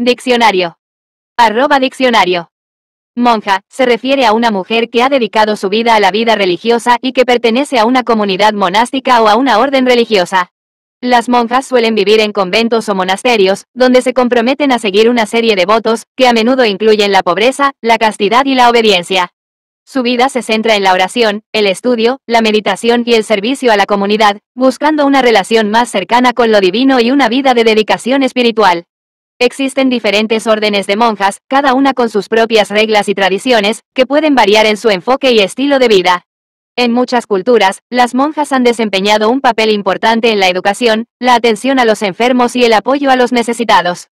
Diccionario. Arroba diccionario. Monja, se refiere a una mujer que ha dedicado su vida a la vida religiosa y que pertenece a una comunidad monástica o a una orden religiosa. Las monjas suelen vivir en conventos o monasterios, donde se comprometen a seguir una serie de votos, que a menudo incluyen la pobreza, la castidad y la obediencia. Su vida se centra en la oración, el estudio, la meditación y el servicio a la comunidad, buscando una relación más cercana con lo divino y una vida de dedicación espiritual. Existen diferentes órdenes de monjas, cada una con sus propias reglas y tradiciones, que pueden variar en su enfoque y estilo de vida. En muchas culturas, las monjas han desempeñado un papel importante en la educación, la atención a los enfermos y el apoyo a los necesitados.